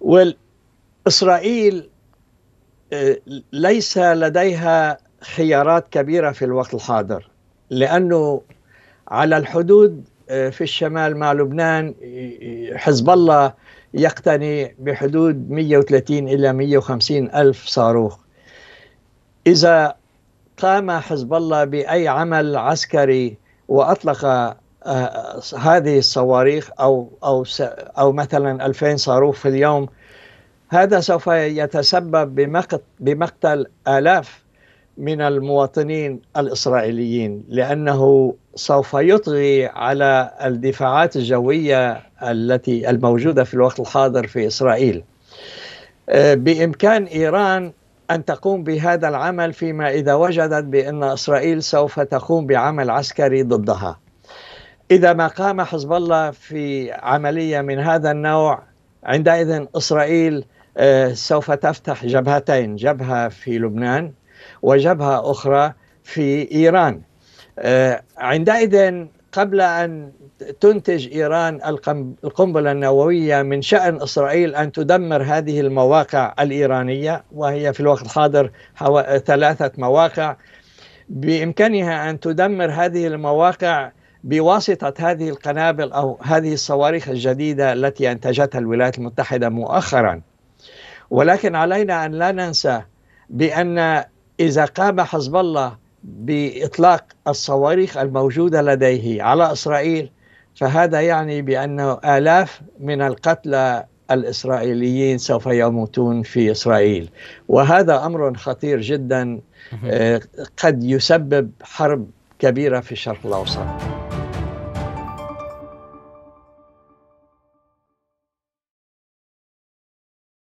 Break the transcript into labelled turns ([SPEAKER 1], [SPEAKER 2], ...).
[SPEAKER 1] وإسرائيل آه، ليس لديها خيارات كبيرة في الوقت الحاضر لأنه على الحدود آه، في الشمال مع لبنان آه، حزب الله يقتني بحدود 130 إلى 150 ألف صاروخ إذا قام حزب الله بأي عمل عسكري وأطلق آه، هذه الصواريخ او او او مثلا 2000 صاروخ في اليوم هذا سوف يتسبب بمقتل الاف من المواطنين الاسرائيليين لانه سوف يطغي على الدفاعات الجويه التي الموجوده في الوقت الحاضر في اسرائيل. آه، بامكان ايران ان تقوم بهذا العمل فيما اذا وجدت بان اسرائيل سوف تقوم بعمل عسكري ضدها. إذا ما قام حزب الله في عملية من هذا النوع عندئذ إسرائيل آه، سوف تفتح جبهتين جبهة في لبنان وجبهة أخرى في إيران آه، عندئذ قبل أن تنتج إيران القنبلة النووية من شأن إسرائيل أن تدمر هذه المواقع الإيرانية وهي في الوقت الحاضر ثلاثة مواقع بإمكانها أن تدمر هذه المواقع بواسطة هذه القنابل أو هذه الصواريخ الجديدة التي أنتجتها الولايات المتحدة مؤخرا ولكن علينا أن لا ننسى بأن إذا قام حزب الله بإطلاق الصواريخ الموجودة لديه على إسرائيل فهذا يعني بأنه آلاف من القتلى الإسرائيليين سوف يموتون في إسرائيل وهذا أمر خطير جدا آه، قد يسبب حرب كبيرة في الشرق الأوسط